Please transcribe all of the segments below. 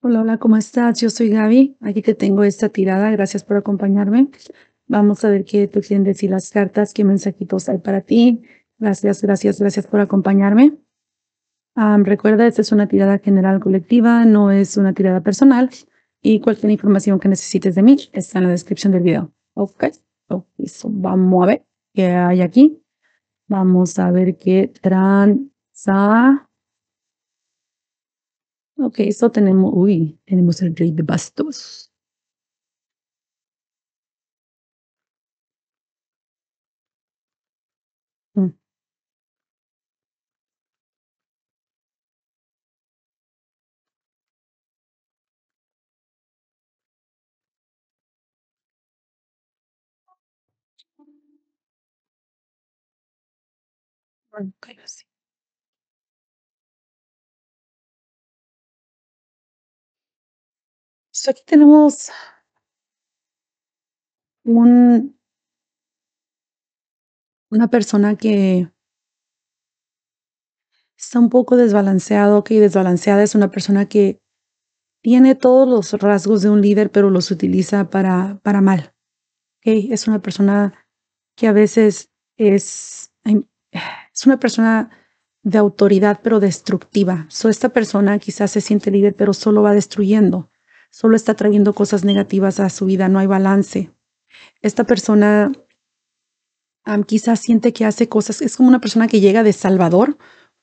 Hola, hola, ¿cómo estás? Yo soy Gaby. Aquí te tengo esta tirada. Gracias por acompañarme. Vamos a ver qué te quieren decir las cartas, qué mensajitos hay para ti. Gracias, gracias, gracias por acompañarme. recuerda, esta es una tirada general colectiva, no es una tirada personal. Y cualquier información que necesites de mí está en la descripción del video. Ok, oh, so, vamos a ver qué hay aquí. Vamos a ver qué transa. Ok, eso tenemos, uy, tenemos el rey de bastos. Mm. así. Pues, aquí tenemos una persona que está un poco desbalanceada, que desbalanceada es una persona que tiene todos los rasgos de un líder, pero los utiliza para, para mal. Okay? Es una persona que a veces es, es una persona de autoridad, pero destructiva. esta persona quizás se siente líder, pero solo va destruyendo solo está trayendo cosas negativas a su vida, no hay balance. Esta persona quizás siente que hace cosas, es como una persona que llega de Salvador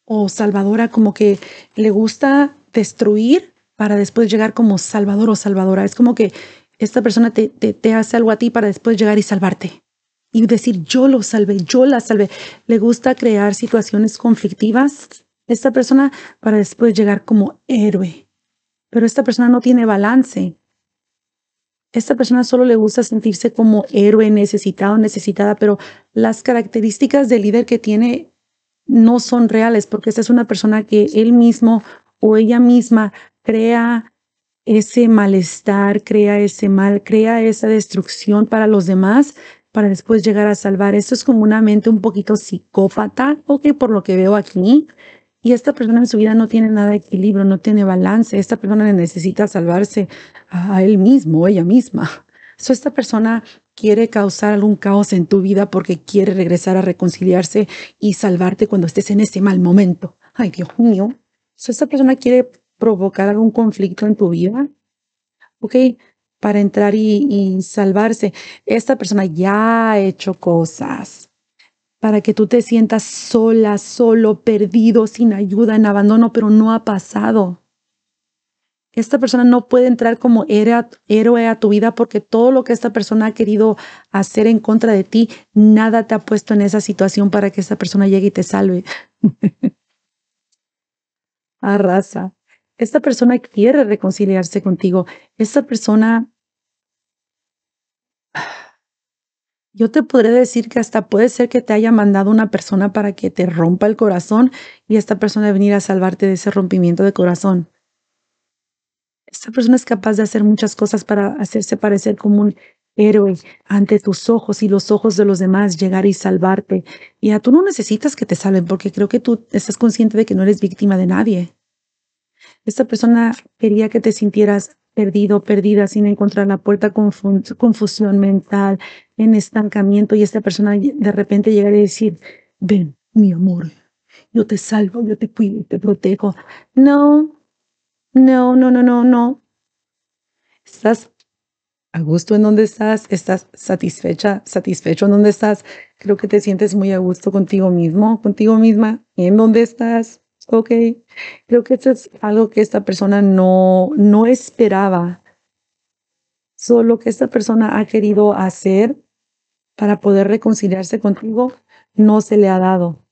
o Salvadora, como que le gusta destruir para después llegar como Salvador o Salvadora. Es como que esta persona te, te hace algo a ti para después llegar y salvarte y decir yo lo salvé, yo la salvé. Le gusta crear situaciones conflictivas esta persona para después llegar como héroe pero esta persona no tiene balance. Esta persona solo le gusta sentirse como héroe necesitado, necesitada, pero las características de líder que tiene no son reales porque esta es una persona que él mismo o ella misma crea ese malestar, crea ese mal, crea esa destrucción para los demás para después llegar a salvar. Esto es como una mente un poquito psicópata, ok, por lo que veo aquí y esta persona en su vida no tiene nada de equilibrio, no tiene balance, esta persona necesita salvarse a él mismo ella misma. So, esta persona quiere causar algún caos en tu vida porque quiere regresar a reconciliarse y salvarte cuando estés en ese mal momento. Ay, Dios mío. So, esta persona quiere provocar algún conflicto en tu vida. Ok, para entrar y, y salvarse. Esta persona ya ha hecho cosas para que tú te sientas sola, solo, perdido, sin ayuda, en abandono, pero no ha pasado. Esta persona no puede entrar como héroe a tu vida porque todo lo que esta persona ha querido hacer en contra de ti, nada te ha puesto en esa situación para que esta persona llegue y te salve. Arrasa. Esta persona quiere reconciliarse contigo. Esta persona Yo te podré decir que hasta puede ser que te haya mandado una persona para que te rompa el corazón y esta persona venir a salvarte de ese rompimiento de corazón. Esta persona es capaz de hacer muchas cosas para hacerse parecer como un héroe ante tus ojos y los ojos de los demás, llegar y salvarte. Y a tú no necesitas que te salven porque creo que tú estás consciente de que no eres víctima de nadie. Esta persona quería que te sintieras perdido, perdida, sin encontrar la puerta, confusión mental, en estancamiento y esta persona de repente llega a decir, ven, mi amor, yo te salvo, yo te cuido, te protejo. No, no, no, no, no, no. Estás a gusto en donde estás, estás satisfecha, satisfecho en donde estás. Creo que te sientes muy a gusto contigo mismo, contigo misma, en donde estás. Ok, creo que esto es algo que esta persona no, no esperaba. Solo que esta persona ha querido hacer para poder reconciliarse contigo no se le ha dado.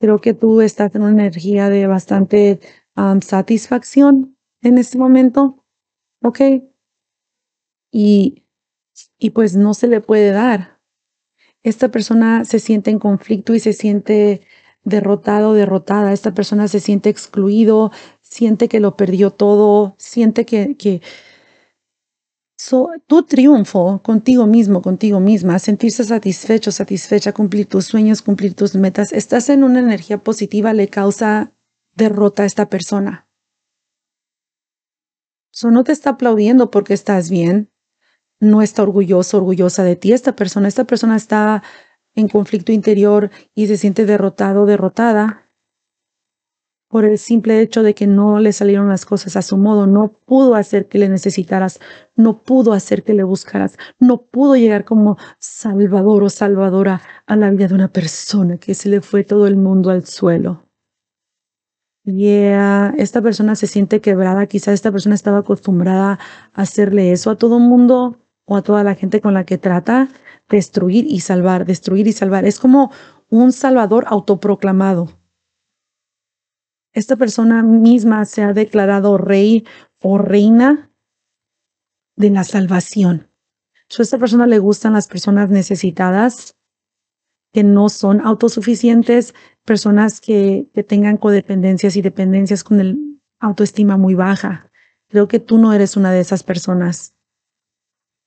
Creo que tú estás en una energía de bastante um, satisfacción en este momento, ¿ok? Y, y pues no se le puede dar. Esta persona se siente en conflicto y se siente derrotado, derrotada. Esta persona se siente excluido, siente que lo perdió todo, siente que, que, tu triunfo contigo mismo, contigo misma, sentirse satisfecho, satisfecha, cumplir tus sueños, cumplir tus metas, estás en una energía positiva, le causa derrota a esta persona. eso no te está aplaudiendo porque estás bien, no está orgulloso, orgullosa de ti esta persona. Esta persona está en conflicto interior y se siente derrotado, derrotada por el simple hecho de que no le salieron las cosas a su modo, no pudo hacer que le necesitaras, no pudo hacer que le buscaras, no pudo llegar como salvador o salvadora a la vida de una persona que se le fue todo el mundo al suelo. Yeah, esta persona se siente quebrada, quizás esta persona estaba acostumbrada a hacerle eso a todo el mundo o a toda la gente con la que trata, destruir y salvar, destruir y salvar. Es como un salvador autoproclamado esta persona misma se ha declarado rey o reina de la salvación. a esta persona le gustan las personas necesitadas, que no son autosuficientes, personas que, tengan codependencias y dependencias con el autoestima muy baja. Creo que tú no eres una de esas personas.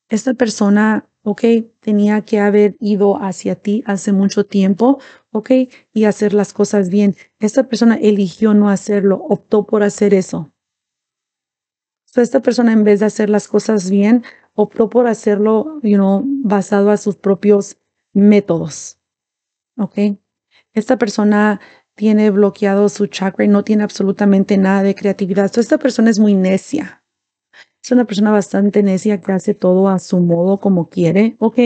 Esta persona, ok, tenía que haber ido hacia ti hace mucho tiempo ¿ok? Y hacer las cosas bien. Esta persona eligió no hacerlo, optó por hacer eso. So, esta persona en vez de hacer las cosas bien, optó por hacerlo, you know, basado a sus propios métodos, ¿ok? Esta persona tiene bloqueado su chakra y no tiene absolutamente nada de creatividad. esta persona es muy necia. Es una persona bastante necia que hace todo a su modo, como quiere, ¿ok?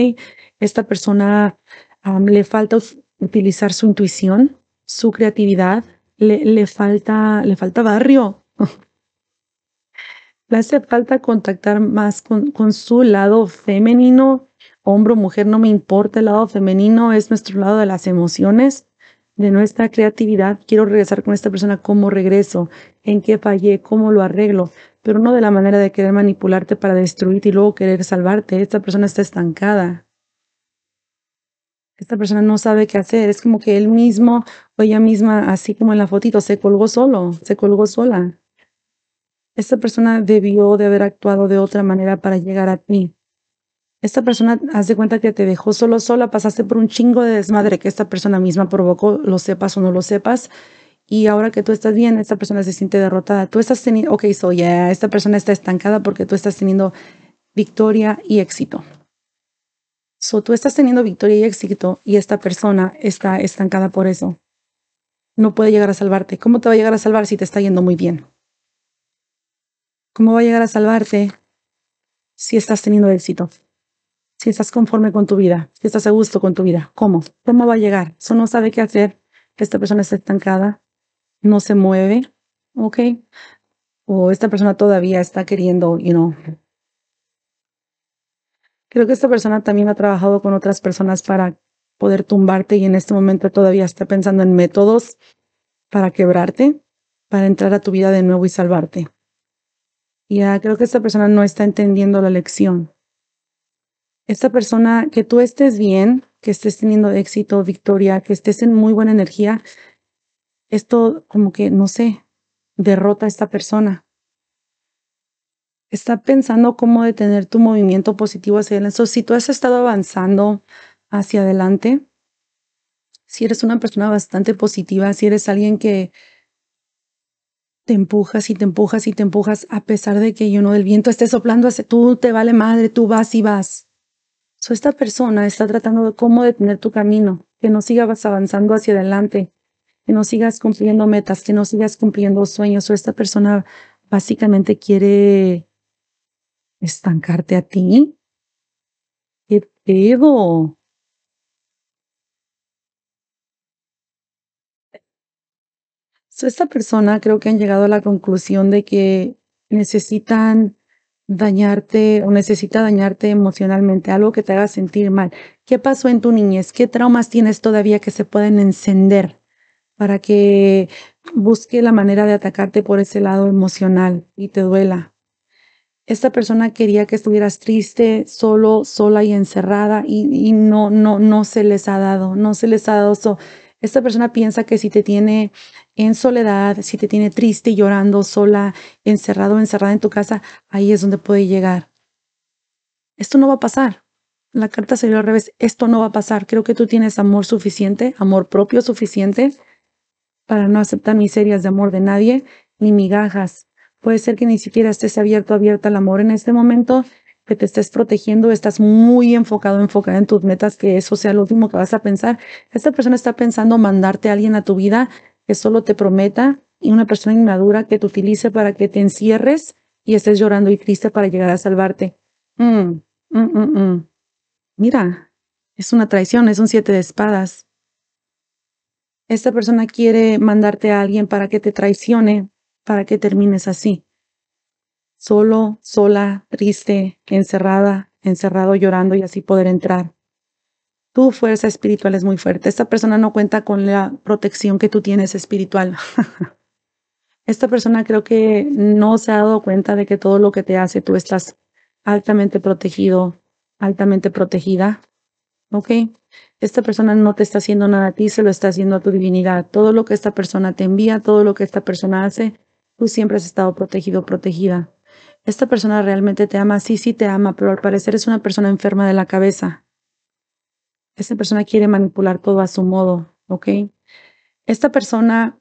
Esta persona um, le falta utilizar su intuición, su creatividad, le, falta, le falta barrio. le hace falta contactar más con, con su lado femenino, hombre o mujer, no me importa, el lado femenino es nuestro lado de las emociones, de nuestra creatividad. Quiero regresar con esta persona, ¿cómo regreso? ¿En qué fallé? ¿Cómo lo arreglo? Pero no de la manera de querer manipularte para destruirte y luego querer salvarte. Esta persona está estancada esta persona no sabe qué hacer. Es como que él mismo o ella misma, así como en la fotito, se colgó solo, se colgó sola. Esta persona debió de haber actuado de otra manera para llegar a ti. Esta persona, hace cuenta que te dejó solo, sola, pasaste por un chingo de desmadre que esta persona misma provocó, lo sepas o no lo sepas. Y ahora que tú estás bien, esta persona se siente derrotada. Tú estás teniendo, ok, soy Ya esta persona está estancada porque tú estás teniendo victoria y éxito. So, tú estás teniendo victoria y éxito y esta persona está estancada por eso. No puede llegar a salvarte. ¿Cómo te va a llegar a salvar si te está yendo muy bien? ¿Cómo va a llegar a salvarte si estás teniendo éxito? Si estás conforme con tu vida, si estás a gusto con tu vida. ¿Cómo? ¿Cómo va a llegar? eso no sabe qué hacer. Esta persona está estancada, no se mueve, ¿ok? O esta persona todavía está queriendo, you know, Creo que esta persona también ha trabajado con otras personas para poder tumbarte y en este momento todavía está pensando en métodos para quebrarte, para entrar a tu vida de nuevo y salvarte. Y creo que esta persona no está entendiendo la lección. Esta persona, que tú estés bien, que estés teniendo éxito, victoria, que estés en muy buena energía, esto como que, no sé, derrota a esta persona. Está pensando cómo detener tu movimiento positivo hacia adelante. si tú has estado avanzando hacia adelante, si eres una persona bastante positiva, si eres alguien que te empujas y te empujas y te empujas a pesar de que yo no el viento esté soplando hacia tú te vale madre, tú vas y vas. So, esta persona está tratando de cómo detener tu camino, que no sigas avanzando hacia adelante, que no sigas cumpliendo metas, que no sigas cumpliendo sueños. O esta persona básicamente quiere estancarte a ti. ¿Qué pedo? esta persona creo que han llegado a la conclusión de que necesitan dañarte o necesita dañarte emocionalmente, algo que te haga sentir mal. ¿Qué pasó en tu niñez? ¿Qué traumas tienes todavía que se pueden encender para que busque la manera de atacarte por ese lado emocional y te duela? Esta persona quería que estuvieras triste, solo, sola y encerrada y, no, no, no se les ha dado, no se les ha dado. eso. esta persona piensa que si te tiene en soledad, si te tiene triste, llorando, sola, encerrado, encerrada en tu casa, ahí es donde puede llegar. Esto no va a pasar. La carta salió al revés. Esto no va a pasar. Creo que tú tienes amor suficiente, amor propio suficiente para no aceptar miserias de amor de nadie, ni migajas Puede ser que ni siquiera estés abierto, abierta al amor en este momento, que te estés protegiendo, estás muy enfocado, enfocada en tus metas, que eso sea lo último que vas a pensar. Esta persona está pensando mandarte a alguien a tu vida que solo te prometa y una persona inmadura que te utilice para que te encierres y estés llorando y triste para llegar a salvarte. Mm, mm, mm, Mira, es una traición, es un siete de espadas. Esta persona quiere mandarte a alguien para que te traicione para que termines así. Solo, sola, triste, encerrada, encerrado llorando y así poder entrar. Tu fuerza espiritual es muy fuerte. Esta persona no cuenta con la protección que tú tienes espiritual. Esta persona creo que no se ha dado cuenta de que todo lo que te hace tú estás altamente protegido, altamente protegida. ¿Ok? Esta persona no te está haciendo nada a ti, se lo está haciendo a tu divinidad. Todo lo que esta persona te envía, todo lo que esta persona hace, tú siempre has estado protegido, protegida. Esta persona realmente te ama, sí, sí te ama, pero al parecer es una persona enferma de la cabeza. Esa persona quiere manipular todo a su modo, ¿ok? Esta persona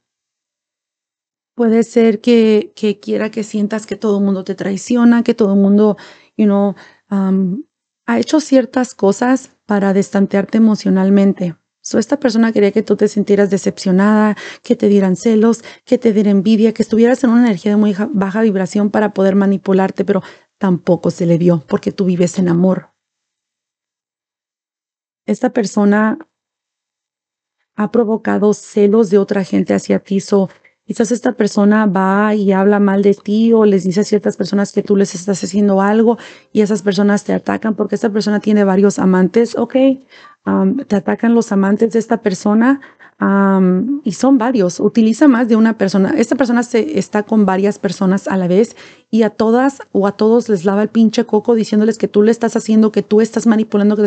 puede ser que, que quiera que sientas que todo el mundo te traiciona, que todo el mundo, you know, um, ha hecho ciertas cosas para destantearte emocionalmente esta persona quería que tú te sintieras decepcionada, que te dieran celos, que te diera envidia, que estuvieras en una energía de muy baja vibración para poder manipularte, pero tampoco se le dio porque tú vives en amor. Esta persona ha provocado celos de otra gente hacia ti. So, Quizás esta persona va y habla mal de ti o les dice a ciertas personas que tú les estás haciendo algo y esas personas te atacan porque esta persona tiene varios amantes, ¿ok? Um, te atacan los amantes de esta persona, y son varios, utiliza más de una persona. Esta persona se está con varias personas a la vez y a todas o a todos les lava el pinche coco diciéndoles que tú le estás haciendo, que tú estás manipulando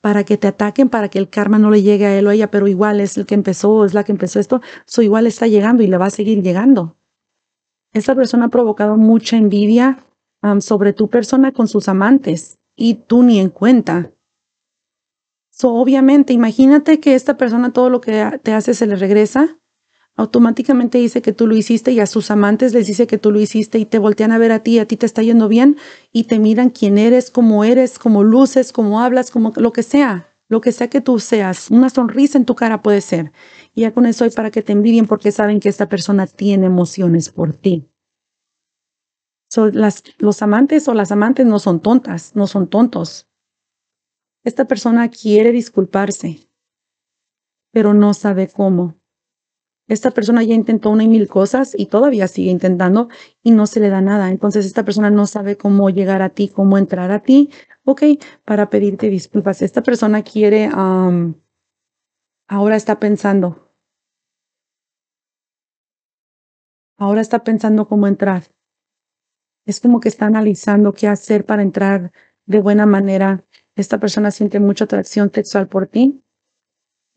para que te ataquen, para que el karma no le llegue a él o a ella, pero igual es el que empezó, es la que empezó esto, soy igual está llegando y le va a seguir llegando. Esta persona ha provocado mucha envidia sobre tu persona con sus amantes y tú ni en cuenta. So, obviamente, imagínate que esta persona todo lo que te hace se le regresa, automáticamente dice que tú lo hiciste y a sus amantes les dice que tú lo hiciste y te voltean a ver a ti, a ti te está yendo bien y te miran quién eres, cómo eres, cómo luces, cómo hablas, como lo que sea, lo que sea que tú seas, una sonrisa en tu cara puede ser. Y ya con eso hay para que te envidien porque saben que esta persona tiene emociones por ti. las, los amantes o las amantes no son tontas, no son tontos. Esta persona quiere disculparse, pero no sabe cómo. Esta persona ya intentó una y mil cosas y todavía sigue intentando y no se le da nada. Entonces esta persona no sabe cómo llegar a ti, cómo entrar a ti, ok, para pedirte disculpas. Esta persona quiere, ahora está pensando, ahora está pensando cómo entrar. Es como que está analizando qué hacer para entrar de buena manera esta persona siente mucha atracción sexual por ti.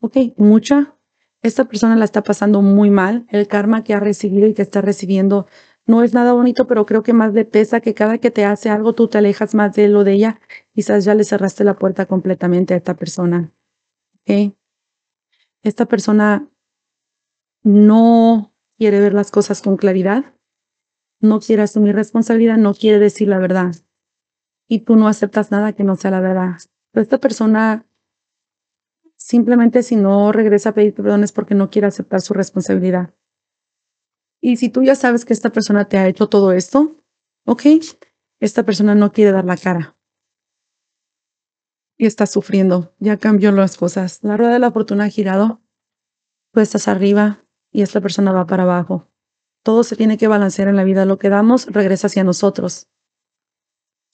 Ok, mucha. Esta persona la está pasando muy mal. El karma que ha recibido y que está recibiendo no es nada bonito, pero creo que más le pesa que cada que te hace algo tú te alejas más de lo de ella. Quizás ya le cerraste la puerta completamente a esta persona. Ok. Esta persona no quiere ver las cosas con claridad, no quiere asumir responsabilidad, no quiere decir la verdad y tú no aceptas nada que no sea la verdad. Pero esta persona simplemente si no regresa a pedir perdón es porque no quiere aceptar su responsabilidad. Y si tú ya sabes que esta persona te ha hecho todo esto, ok, esta persona no quiere dar la cara. Y está sufriendo, ya cambió las cosas. La rueda de la fortuna ha girado, tú estás arriba y esta persona va para abajo. Todo se tiene que balancear en la vida. Lo que damos regresa hacia nosotros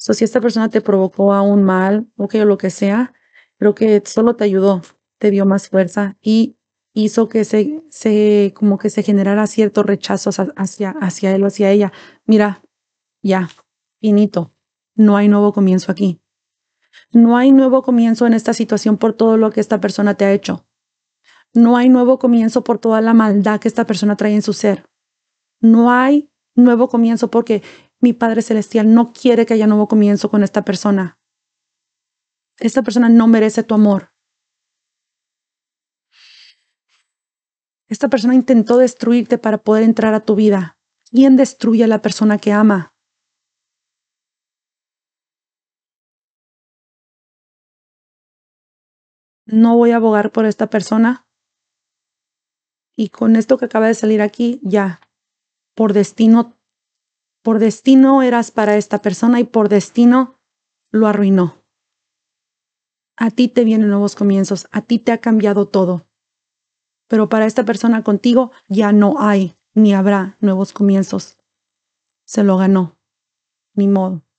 si esta persona te provocó a un mal, ok, o lo que sea, creo que solo te ayudó, te dio más fuerza y hizo que se, se como que se generara ciertos rechazos hacia, hacia él o hacia ella. Mira, ya, finito, no hay nuevo comienzo aquí. No hay nuevo comienzo en esta situación por todo lo que esta persona te ha hecho. No hay nuevo comienzo por toda la maldad que esta persona trae en su ser. No hay nuevo comienzo porque mi Padre Celestial no quiere que haya nuevo comienzo con esta persona. Esta persona no merece tu amor. Esta persona intentó destruirte para poder entrar a tu vida. ¿Quién destruye a la persona que ama? No voy a abogar por esta persona. Y con esto que acaba de salir aquí, ya, por destino por destino eras para esta persona y por destino lo arruinó. A ti te vienen nuevos comienzos, a ti te ha cambiado todo. Pero para esta persona contigo ya no hay ni habrá nuevos comienzos. Se lo ganó. Ni modo.